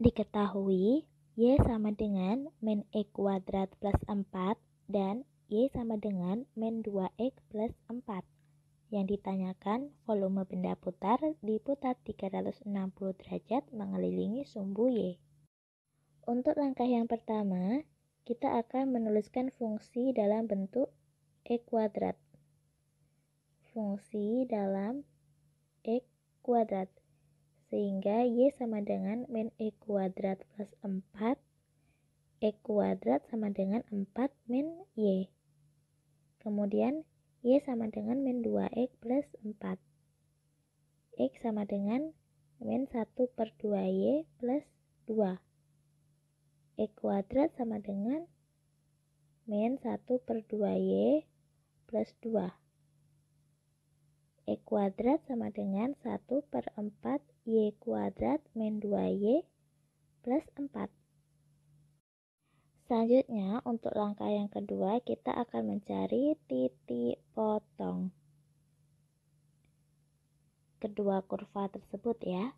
Diketahui Y sama dengan min E kuadrat plus 4 dan Y sama dengan min 2X plus 4. Yang ditanyakan volume benda putar diputar 360 derajat mengelilingi sumbu Y. Untuk langkah yang pertama, kita akan menuliskan fungsi dalam bentuk E kuadrat. Fungsi dalam E kuadrat sehingga Y sama dengan min E kuadrat plus 4 E kuadrat sama dengan 4 min Y. Kemudian Y sama dengan min 2X plus 4. X sama dengan min 1 per 2Y plus 2. E kuadrat sama dengan min 1 per 2Y plus 2. E kuadrat sama dengan 1 per 4 Y kuadrat min 2Y plus 4. Selanjutnya, untuk langkah yang kedua, kita akan mencari titik potong kedua kurva tersebut ya.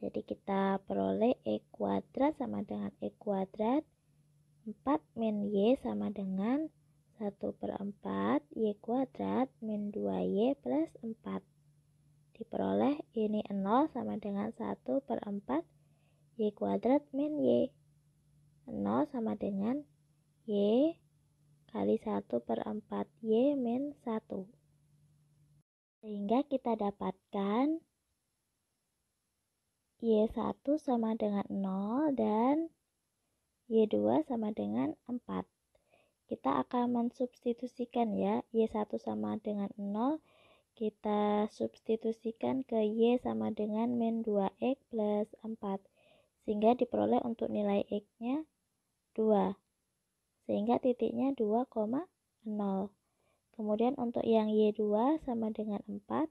Jadi kita peroleh E kuadrat sama dengan E kuadrat 4 min Y sama dengan 1 per 4 y kuadrat min 2y plus 4 diperoleh ini 0 sama dengan 1 per 4 y kuadrat min y 0 sama dengan y kali 1 per 4 y min 1 sehingga kita dapatkan Y1 sama dengan 0 dan Y2 sama dengan 4 kita akan mensubstitusikan ya Y1 sama dengan 0 kita substitusikan ke Y sama dengan min 2X plus 4 sehingga diperoleh untuk nilai X nya 2 sehingga titiknya 2,0 kemudian untuk yang Y2 sama dengan 4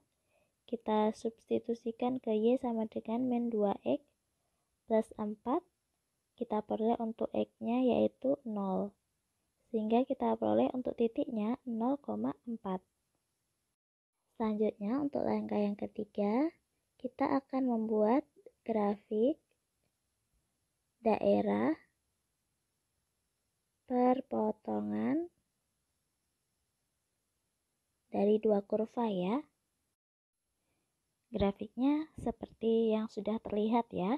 kita substitusikan ke Y sama dengan min 2X plus 4 kita peroleh untuk X nya yaitu 0 sehingga kita peroleh untuk titiknya 0,4. Selanjutnya untuk langkah yang ketiga, kita akan membuat grafik daerah perpotongan dari dua kurva ya. Grafiknya seperti yang sudah terlihat ya.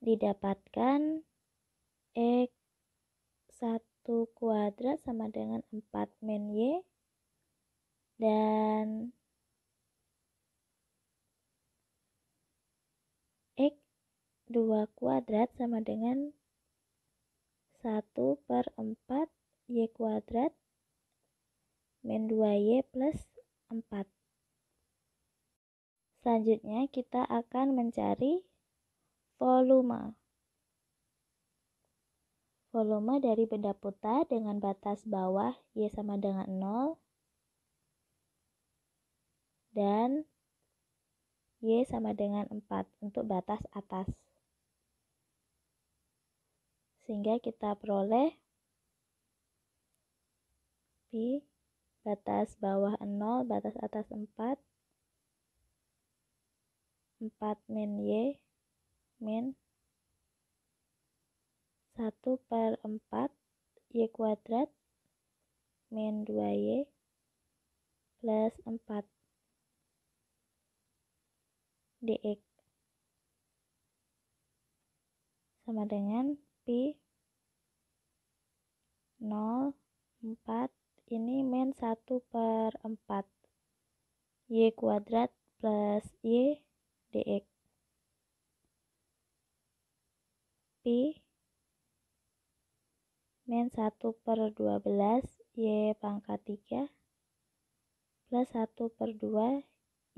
Didapatkan X 1 kuadrat sama dengan 4 min Y dan X 2 kuadrat sama dengan 1 per 4 Y kuadrat min 2Y plus 4 Selanjutnya kita akan mencari volume Volume dari benda putar dengan batas bawah Y sama dengan 0 dan Y sama dengan 4 untuk batas atas. Sehingga kita peroleh Pi batas bawah 0, batas atas 4, 4 min Y 1 per 4 Y kuadrat min 2Y plus 4 dx sama dengan pi 0 4 ini min 1 per 4 y kuadrat plus y dx pi min 1 per 12 Y pangkat 3 plus 1 per 2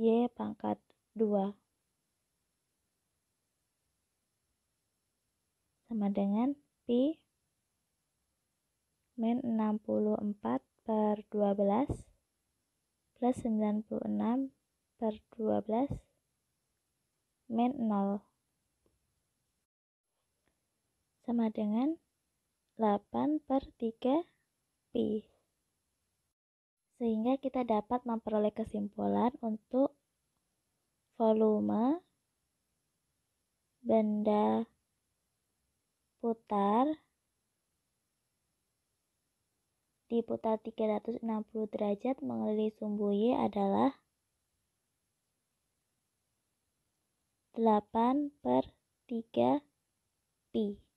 Y pangkat 2 sama dengan Pi min 64 per 12 plus 96 per 12 min 0 sama dengan 8 per 3 pi. Sehingga kita dapat memperoleh kesimpulan untuk volume benda putar diputar 360 derajat mengelilingi sumbu Y adalah 8 per 3 pi.